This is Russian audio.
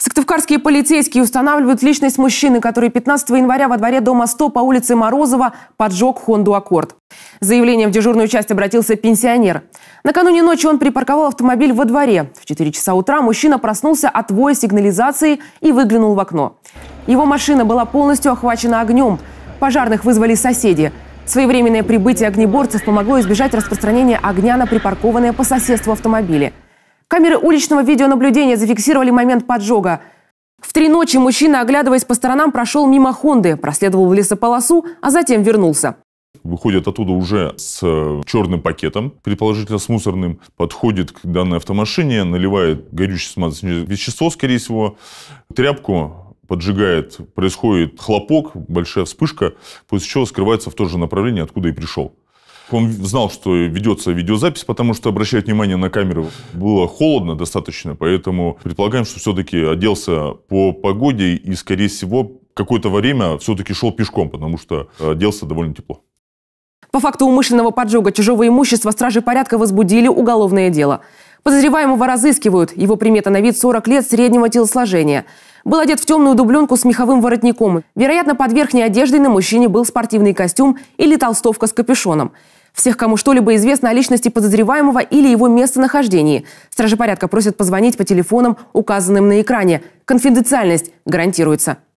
Сыктывкарские полицейские устанавливают личность мужчины, который 15 января во дворе дома 100 по улице Морозова поджег «Хонду Аккорд». С заявлением в дежурную часть обратился пенсионер. Накануне ночи он припарковал автомобиль во дворе. В 4 часа утра мужчина проснулся от воя сигнализации и выглянул в окно. Его машина была полностью охвачена огнем. Пожарных вызвали соседи. Своевременное прибытие огнеборцев помогло избежать распространения огня на припаркованные по соседству автомобили – Камеры уличного видеонаблюдения зафиксировали момент поджога. В три ночи мужчина, оглядываясь по сторонам, прошел мимо Хонды, проследовал в лесополосу, а затем вернулся. Выходит оттуда уже с э, черным пакетом, предположительно с мусорным, подходит к данной автомашине, наливает горючее смазочное вещество, скорее всего, тряпку, поджигает, происходит хлопок, большая вспышка, после чего скрывается в то же направлении, откуда и пришел. Он знал, что ведется видеозапись, потому что обращает внимание на камеры было холодно достаточно, поэтому предполагаем, что все-таки оделся по погоде и, скорее всего, какое-то время все-таки шел пешком, потому что оделся довольно тепло. По факту умышленного поджога чужого имущества стражи порядка возбудили уголовное дело. Подозреваемого разыскивают. Его примета на вид 40 лет среднего телосложения. Был одет в темную дубленку с меховым воротником. Вероятно, под верхней одеждой на мужчине был спортивный костюм или толстовка с капюшоном всех, кому что-либо известно о личности подозреваемого или его местонахождении. Стражи порядка просят позвонить по телефонам, указанным на экране. Конфиденциальность гарантируется.